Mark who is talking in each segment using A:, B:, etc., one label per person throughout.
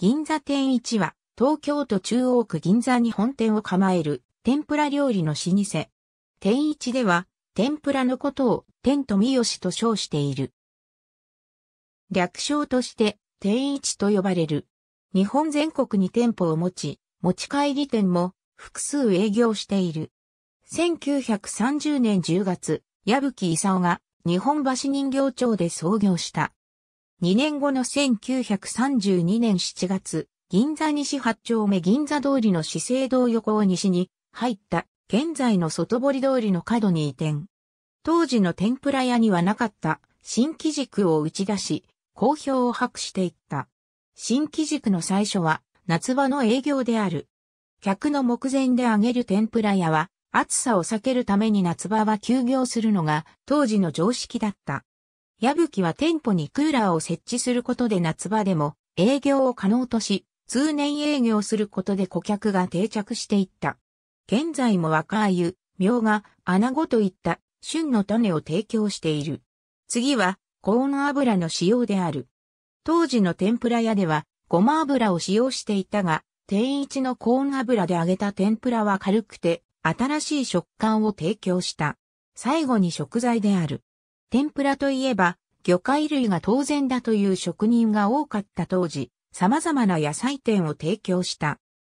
A: 銀座天一は、東京都中央区銀座に本店を構える、天ぷら料理の老舗。天一では、天ぷらのことを、天と三好と称している。略称として、天一と呼ばれる。日本全国に店舗を持ち、持ち帰り店も、複数営業している。1930年10月、矢吹勲が、日本橋人形町で創業した。2年後の1932年7月、銀座西八丁目銀座通りの資生堂横を西に入った現在の外堀通りの角に移転。当時の天ぷら屋にはなかった新機軸を打ち出し、好評を博していった。新機軸の最初は夏場の営業である。客の目前で揚げる天ぷら屋は暑さを避けるために夏場は休業するのが当時の常識だった。矢吹は店舗にクーラーを設置することで夏場でも営業を可能とし、通年営業することで顧客が定着していった。現在も若あみょうが、穴子といった旬の種を提供している。次は、コーン油の使用である。当時の天ぷら屋では、ごま油を使用していたが、天一のコーン油で揚げた天ぷらは軽くて、新しい食感を提供した。最後に食材である。天ぷらといえば、魚介類が当然だという職人が多かった当時、様々な野菜店を提供した。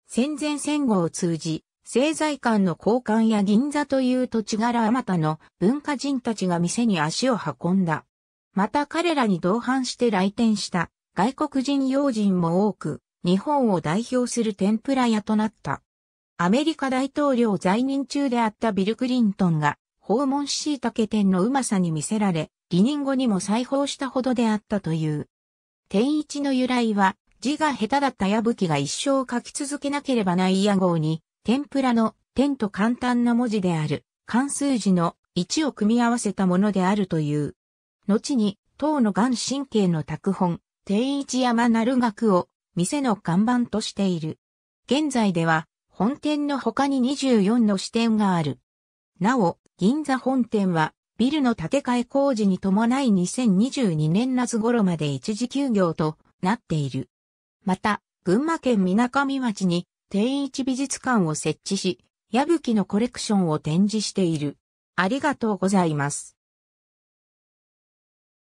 A: 戦前戦後を通じ、製材館の交換や銀座という土地柄あまたの文化人たちが店に足を運んだ。また彼らに同伴して来店した外国人要人も多く、日本を代表する天ぷら屋となった。アメリカ大統領在任中であったビル・クリントンが訪問しいたけ店のうまさに見せられ、離任後にも再訪したほどであったという。天一の由来は、字が下手だった矢吹が一生書き続けなければない屋号に、天ぷらの天と簡単な文字である、関数字の一を組み合わせたものであるという。後に、唐の眼神経の拓本、天一山なる学を、店の看板としている。現在では、本店の他に24の支店がある。なお、銀座本店は、ビルの建て替え工事に伴い2022年夏頃まで一時休業となっている。また、群馬県水上町に天一美術館を設置し、矢吹のコレクションを展示している。ありがとうございます。